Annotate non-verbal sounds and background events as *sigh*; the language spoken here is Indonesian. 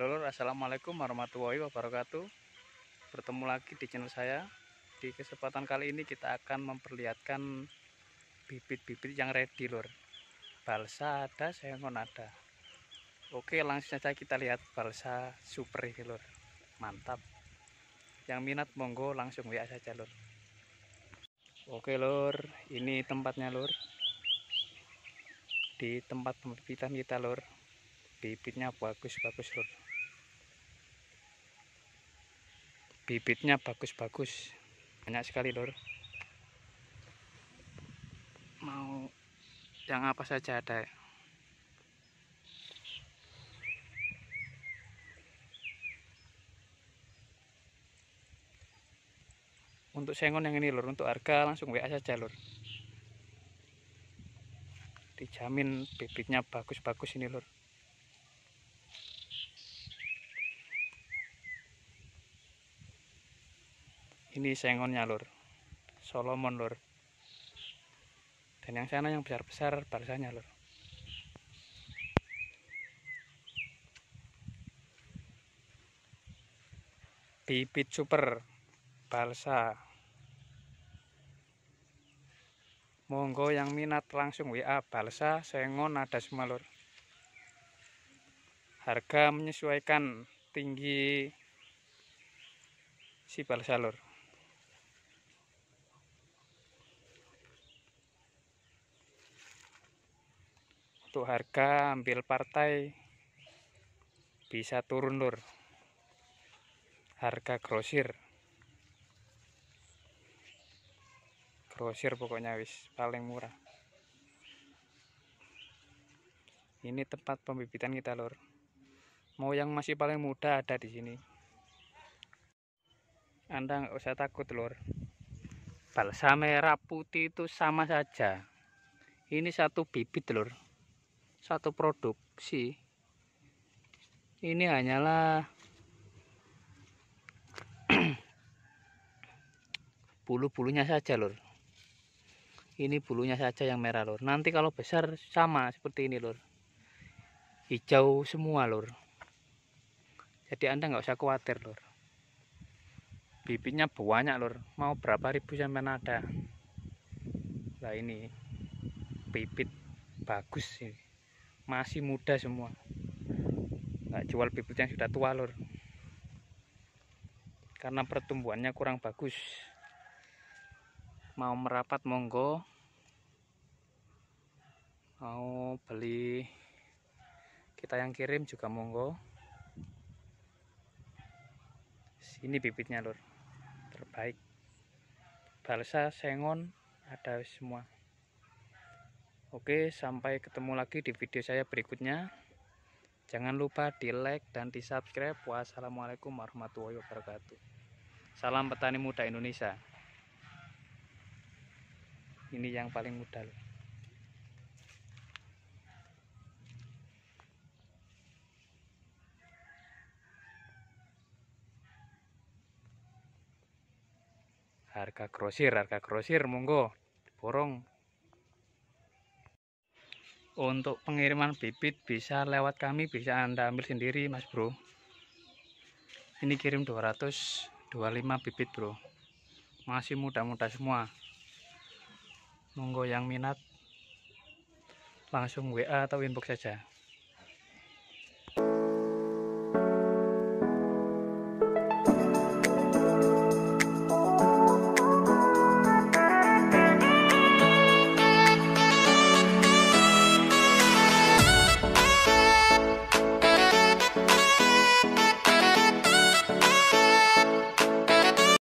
Dulur Assalamualaikum warahmatullahi wabarakatuh Bertemu lagi di channel saya Di kesempatan kali ini kita akan memperlihatkan Bibit-bibit yang ready lor Balsa ada, sengon ada Oke langsung saja kita lihat balsa super ini lor Mantap Yang minat monggo langsung WA saja lor Oke lor Ini tempatnya lor Di tempat pembibitan kita lor Bibitnya bagus-bagus lor bibitnya bagus-bagus banyak sekali lor mau yang apa saja ada untuk sengon yang ini lor, untuk harga langsung WA saja lor. dijamin bibitnya bagus-bagus ini lor. ini sengonnya lur Solomon lur dan yang sana yang besar-besar barisannya lur bibit super balsa monggo yang minat langsung WA balsa sengon ada semua lur harga menyesuaikan tinggi si balsa lur untuk harga ambil partai bisa turun lur harga grosir grosir pokoknya wis paling murah ini tempat pembibitan kita lur. mau yang masih paling muda ada di sini anda nggak usah takut lur. balsam merah putih itu sama saja ini satu bibit lur satu produksi ini hanyalah *clears throat* bulu-bulunya saja lor ini bulunya saja yang merah lor nanti kalau besar sama seperti ini lor hijau semua lor jadi anda nggak usah khawatir lor bibitnya banyak lor mau berapa ribu sampai ada lah ini bibit bagus ini masih muda semua nggak jual bibit yang sudah tua lor karena pertumbuhannya kurang bagus mau merapat monggo mau beli kita yang kirim juga monggo sini bibitnya lor terbaik balsa sengon ada semua Oke, sampai ketemu lagi di video saya berikutnya. Jangan lupa di like dan di subscribe. Wassalamualaikum warahmatullahi wabarakatuh. Salam petani muda Indonesia. Ini yang paling muda loh. Harga grosir, harga grosir monggo borong untuk pengiriman bibit bisa lewat kami bisa anda ambil sendiri mas bro ini kirim 225 bibit bro masih muda-muda semua monggo yang minat langsung WA atau inbox saja